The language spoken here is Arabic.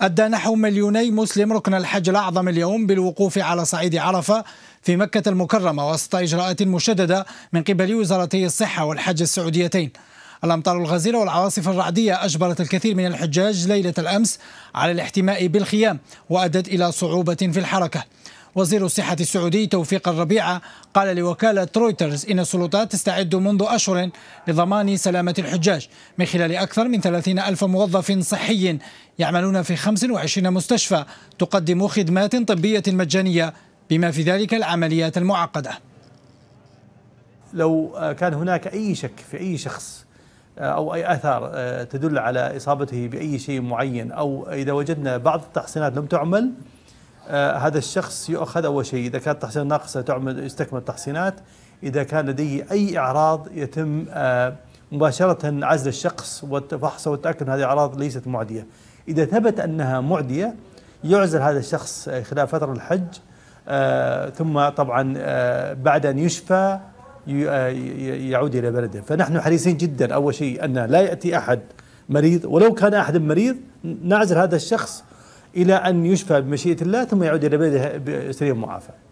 أدى نحو مليوني مسلم ركن الحج الأعظم اليوم بالوقوف على صعيد عرفة في مكة المكرمة وسط إجراءات مشددة من قبل وزارتي الصحة والحج السعوديتين الأمطار الغزيرة والعواصف الرعدية أجبرت الكثير من الحجاج ليلة الأمس على الاحتماء بالخيام وأدت إلى صعوبة في الحركة وزير الصحة السعودي توفيق الربيعة قال لوكالة رويترز إن السلطات تستعد منذ أشهر لضمان سلامة الحجاج من خلال أكثر من 30 ألف موظف صحي يعملون في 25 مستشفى تقدم خدمات طبية مجانية بما في ذلك العمليات المعقدة لو كان هناك أي شك في أي شخص آه، أو أي آثار آه، تدل على إصابته بأي شيء معين أو إذا وجدنا بعض التحصينات لم تعمل آه، هذا الشخص يؤخذ أول شيء إذا كانت تحسين ناقصة تعمل يستكمل تحصينات إذا كان لديه أي إعراض يتم آه، مباشرة عزل الشخص وفحصه والتأكد أن هذه الأعراض ليست معدية إذا ثبت أنها معدية يعزل هذا الشخص خلال فترة الحج آه ثم طبعا آه بعد أن يشفى آه، يعود إلى بلده فنحن حريصين جدا أول شيء أن لا يأتي أحد مريض ولو كان أحد مريض نعزل هذا الشخص إلى أن يشفى بمشيئة الله ثم يعود إلى بلده سليم معافى